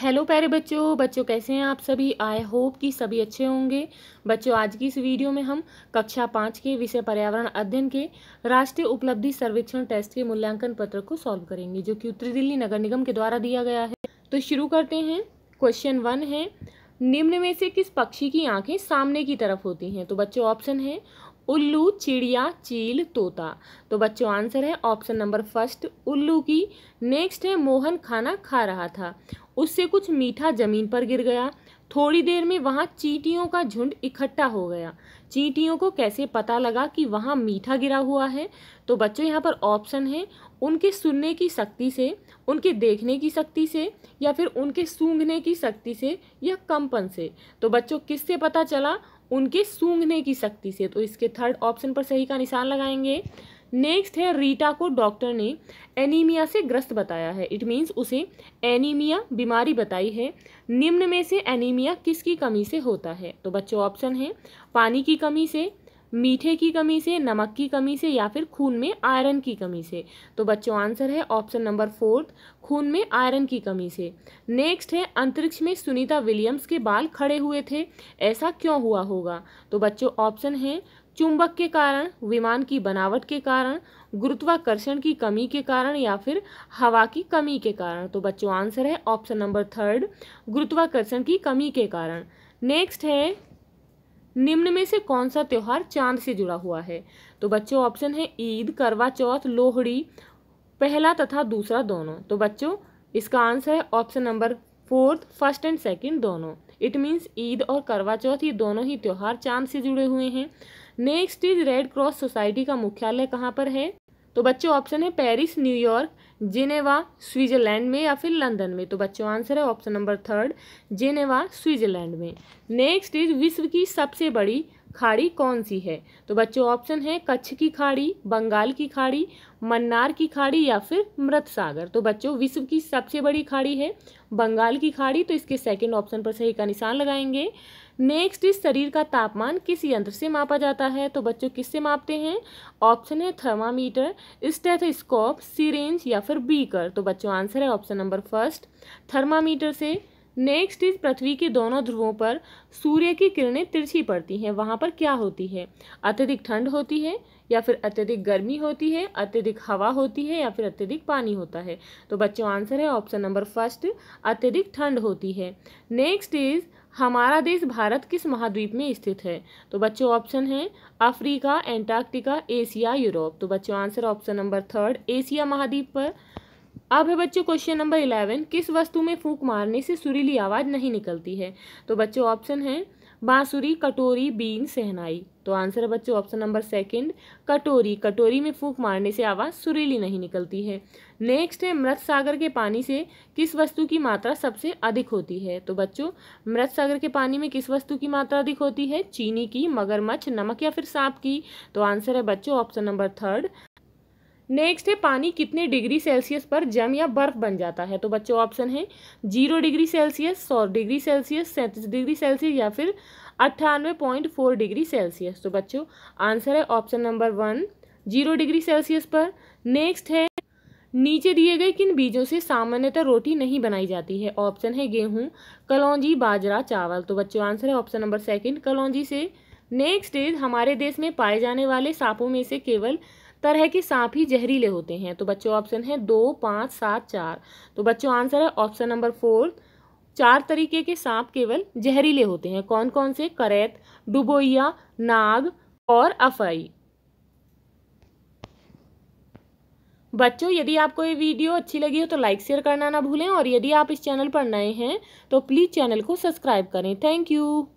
hello प्यारे बच्चों बच्चों कैसे हैं आप सभी आई होप कि सभी अच्छे होंगे बच्चों आज की इस वीडियो में हम कक्षा पाँच के विषय पर्यावरण अध्ययन के राष्ट्रीय उपलब्धि सर्वेक्षण टेस्ट के मूल्यांकन पत्र को सॉल्व करेंगे जो कि उत्तरी दिल्ली नगर निगम के द्वारा दिया गया है तो शुरू करते हैं क्वेश्चन वन है निम्न में से किस पक्षी की आँखें सामने की तरफ होती हैं तो बच्चों ऑप्शन है उल्लू चिड़िया चील तोता तो बच्चों आंसर है ऑप्शन नंबर फर्स्ट उल्लू की नेक्स्ट है मोहन खाना खा रहा था उससे कुछ मीठा जमीन पर गिर गया थोड़ी देर में वहाँ चींटियों का झुंड इकट्ठा हो गया चींटियों को कैसे पता लगा कि वहाँ मीठा गिरा हुआ है तो बच्चों यहाँ पर ऑप्शन है उनके सुनने की शक्ति से उनके देखने की शक्ति से या फिर उनके सूंघने की शक्ति से या कंपन से तो बच्चों किससे पता चला उनके सूंघने की शक्ति से तो इसके थर्ड ऑप्शन पर सही का निशान लगाएंगे नेक्स्ट है रीटा को डॉक्टर ने एनीमिया से ग्रस्त बताया है इट मीन्स उसे एनीमिया बीमारी बताई है निम्न में से एनीमिया किसकी कमी से होता है तो बच्चों ऑप्शन है पानी की कमी से मीठे की कमी से नमक की कमी से या फिर खून में आयरन की कमी से तो बच्चों आंसर है ऑप्शन नंबर फोर्थ खून में आयरन की कमी से नेक्स्ट है अंतरिक्ष में सुनीता विलियम्स के बाल खड़े हुए थे ऐसा क्यों हुआ होगा तो बच्चों ऑप्शन है चुंबक के कारण विमान की बनावट के कारण गुरुत्वाकर्षण की कमी के कारण या फिर हवा की कमी के कारण तो बच्चों आंसर है ऑप्शन नंबर थर्ड गुरुत्वाकर्षण की कमी के कारण नेक्स्ट है निम्न में से कौन सा त्यौहार चांद से जुड़ा हुआ है तो बच्चों ऑप्शन है ईद करवा चौथ लोहड़ी पहला तथा दूसरा दोनों तो बच्चों इसका आंसर है option number fourth first and second दोनों इट मीन्स ईद और करवा चौथ ये दोनों ही त्यौहार चांद से जुड़े हुए हैं next is Red Cross Society का मुख्यालय कहाँ पर है तो बच्चों ऑप्शन है पेरिस न्यूयॉर्क जिनेवा स्विट्जरलैंड में या फिर लंदन में तो बच्चों आंसर है option number third Geneva Switzerland में नेक्स्ट इज विश्व की सबसे बड़ी खाड़ी कौन सी है तो बच्चों ऑप्शन है कच्छ की खाड़ी बंगाल की खाड़ी मन्नार की खाड़ी या फिर मृत सागर तो बच्चों विश्व की सबसे बड़ी खाड़ी है बंगाल की खाड़ी तो इसके सेकेंड ऑप्शन पर सही का निशान लगाएंगे नेक्स्ट इस शरीर का तापमान किस यंत्र से मापा जाता है तो बच्चों किससे मापते हैं ऑप्शन है थर्मामीटर स्टेथोस्कोप सीरेंज या फिर बीकर तो बच्चों आंसर है ऑप्शन नंबर फर्स्ट थर्मामीटर से नेक्स्ट इस पृथ्वी के दोनों ध्रुवों पर सूर्य की किरणें तिरछी पड़ती हैं वहाँ पर क्या होती है अत्यधिक ठंड होती है या फिर अत्यधिक गर्मी होती है अत्यधिक हवा होती है या फिर अत्यधिक पानी होता है तो बच्चों आंसर है ऑप्शन नंबर फर्स्ट अत्यधिक ठंड होती है नेक्स्ट इज हमारा देश भारत किस महाद्वीप में स्थित है तो बच्चों ऑप्शन है अफ्रीका एंटार्क्टिका एशिया यूरोप तो बच्चों answer option number third Asia महाद्वीप पर अब है बच्चों क्वेश्चन नंबर इलेवन किस वस्तु में फूंक मारने से सुरीली आवाज़ नहीं निकलती है तो बच्चों ऑप्शन है बांसुरी कटोरी बीन सहनाई तो आंसर है बच्चों ऑप्शन नंबर सेकंड कटोरी कटोरी में फूंक मारने से आवाज़ सुरीली नहीं निकलती है नेक्स्ट है मृत सागर के पानी से किस वस्तु की मात्रा सबसे अधिक होती है तो बच्चों मृत सागर के पानी में किस वस्तु की मात्रा अधिक होती है चीनी की मगरमच्छ नमक या फिर सांप की तो आंसर है बच्चों ऑप्शन नंबर थर्ड नेक्स्ट है पानी कितने डिग्री सेल्सियस पर जम या बर्फ बन जाता है तो बच्चों ऑप्शन है जीरो डिग्री सेल्सियस सौ डिग्री सेल्सियस सैंतीस डिग्री सेल्सियस या फिर अट्ठानवे पॉइंट फोर डिग्री सेल्सियस तो बच्चों आंसर है option number one zero degree Celsius पर नेक्स्ट है नीचे दिए गए किन बीजों से सामान्यतः रोटी नहीं बनाई जाती है ऑप्शन है गेहूँ कलौजी बाजरा चावल तो बच्चों आंसर है ऑप्शन नंबर सेकेंड कलौजी से नेक्स्ट इज हमारे देश में पाए जाने वाले सांपों में से केवल तरह के सांप ही जहरीले होते हैं तो बच्चों ऑप्शन है दो पाँच सात चार तो बच्चों आंसर है ऑप्शन नंबर फोर चार तरीके के सांप केवल जहरीले होते हैं कौन कौन से करैत डुबोइया नाग और अफाई बच्चों यदि आपको ये वीडियो अच्छी लगी हो तो लाइक शेयर करना ना भूलें और यदि आप इस चैनल पर नए हैं तो प्लीज़ चैनल को सब्सक्राइब करें थैंक यू